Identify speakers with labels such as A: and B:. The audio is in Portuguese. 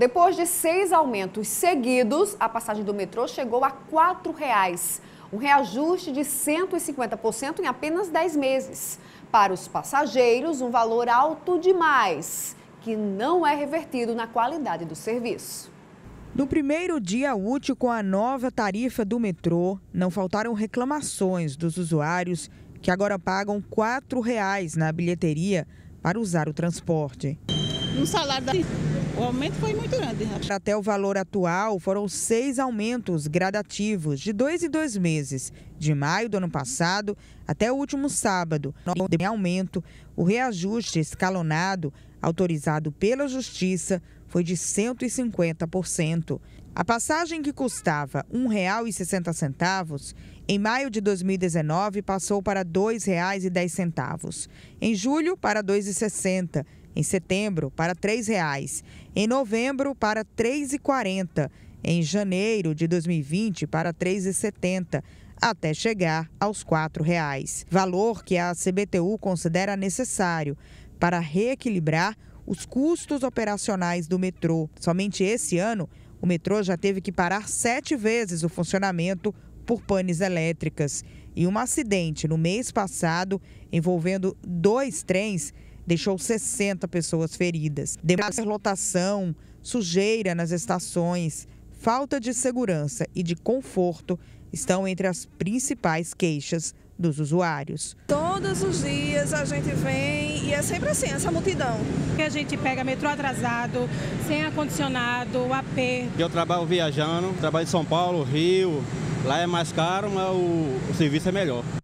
A: Depois de seis aumentos seguidos, a passagem do metrô chegou a R$ reais, um reajuste de 150% em apenas 10 meses. Para os passageiros, um valor alto demais, que não é revertido na qualidade do serviço.
B: No primeiro dia útil com a nova tarifa do metrô, não faltaram reclamações dos usuários que agora pagam R$ reais na bilheteria para usar o transporte salário da... O aumento foi muito grande. Né? Até o valor atual, foram seis aumentos gradativos, de dois em dois meses, de maio do ano passado até o último sábado. De aumento, o reajuste escalonado, autorizado pela Justiça, foi de 150%. A passagem que custava R$ 1,60 em maio de 2019 passou para R$ 2,10. Em julho, para R$ 2,60 em setembro para R$ 3,00, em novembro para R$ 3,40, em janeiro de 2020 para R$ 3,70 até chegar aos R$ reais, valor que a CBTU considera necessário para reequilibrar os custos operacionais do metrô. Somente esse ano, o metrô já teve que parar sete vezes o funcionamento por panes elétricas. E um acidente no mês passado envolvendo dois trens deixou 60 pessoas feridas. Lotação, sujeira nas estações, falta de segurança e de conforto estão entre as principais queixas dos usuários.
A: Todos os dias a gente vem e é sempre assim, essa multidão. A gente pega metrô atrasado, sem
B: ar-condicionado, AP.
A: Eu trabalho viajando, trabalho em São Paulo, Rio, lá é mais caro, mas o, o serviço é melhor.